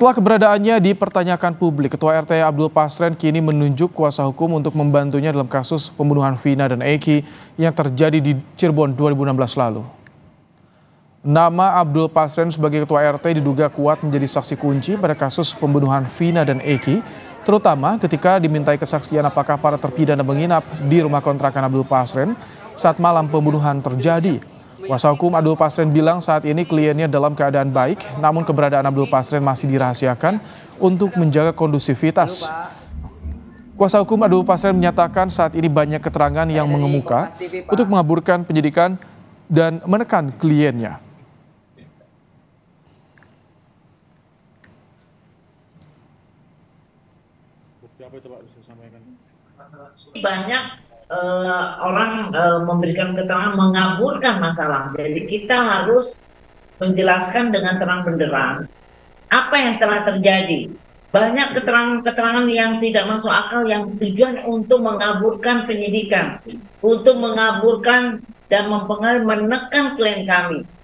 Setelah keberadaannya dipertanyakan publik, Ketua RT Abdul Pasren kini menunjuk kuasa hukum untuk membantunya dalam kasus pembunuhan Vina dan Eki yang terjadi di Cirebon 2016 lalu. Nama Abdul Pasren sebagai Ketua RT diduga kuat menjadi saksi kunci pada kasus pembunuhan Vina dan Eki, terutama ketika dimintai kesaksian apakah para terpidana menginap di rumah kontrakan Abdul Pasren saat malam pembunuhan terjadi Kuasa hukum Abdul Pasren bilang saat ini kliennya dalam keadaan baik, namun keberadaan Abdul Pasren masih dirahasiakan untuk menjaga kondusivitas. Kuasa hukum Abdul Pasren menyatakan saat ini banyak keterangan yang mengemuka untuk mengaburkan penyidikan dan menekan kliennya. Banyak uh, orang uh, memberikan keterangan mengaburkan masalah. Jadi kita harus menjelaskan dengan terang benderang apa yang telah terjadi. Banyak keterangan-keterangan yang tidak masuk akal yang tujuan untuk mengaburkan penyidikan, untuk mengaburkan dan mempengaruhi menekan klien kami.